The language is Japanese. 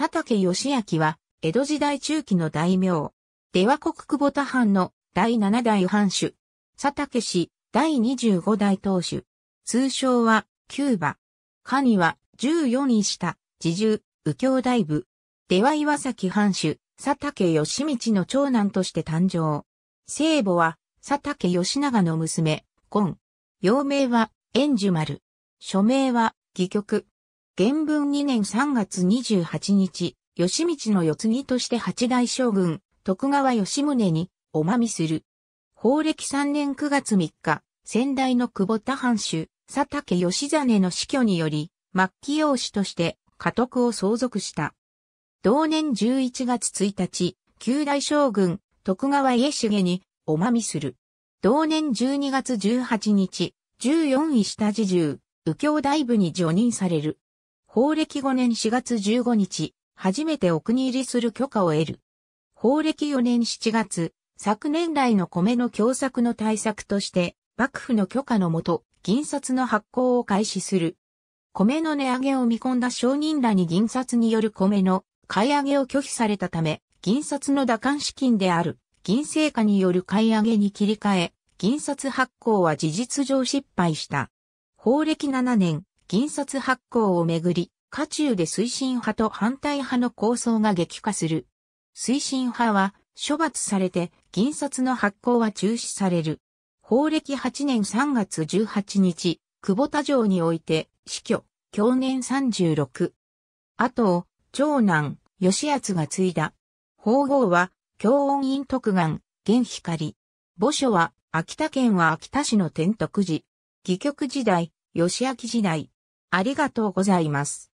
佐竹義明は、江戸時代中期の大名。出羽国久保田藩の第七代藩主。佐竹氏第二十五代当主。通称は、キューバ。カニは、十四位下、自重、右京大部。出羽岩崎藩主、佐竹義道の長男として誕生。聖母は、佐竹義長の娘、ゴン。幼名は、円樹丸。署名は、戯曲。元文2年3月28日、吉道の世継ぎとして八代将軍、徳川吉宗に、おまみする。法暦3年9月3日、先代の久保田藩主、佐竹義真の死去により、末期養子として、家督を相続した。同年11月1日、九大将軍、徳川家重に、おまみする。同年12月18日、十四位下侍従、右京大夫に除任される。法暦5年4月15日、初めてお国入りする許可を得る。法暦4年7月、昨年来の米の供作の対策として、幕府の許可のもと、銀札の発行を開始する。米の値上げを見込んだ商人らに銀札による米の買い上げを拒否されたため、銀札の打艦資金である銀製菓による買い上げに切り替え、銀札発行は事実上失敗した。法暦7年銀札発行をめぐり、家中で推進派と反対派の構想が激化する。推進派は処罰されて銀札の発行は中止される。法暦8年3月18日、久保田城において死去、享年36。あと、長男、吉厚が継いだ。法号は、京音院徳願、玄光。墓所は、秋田県は秋田市の天徳寺。戯曲時代、吉明時代、ありがとうございます。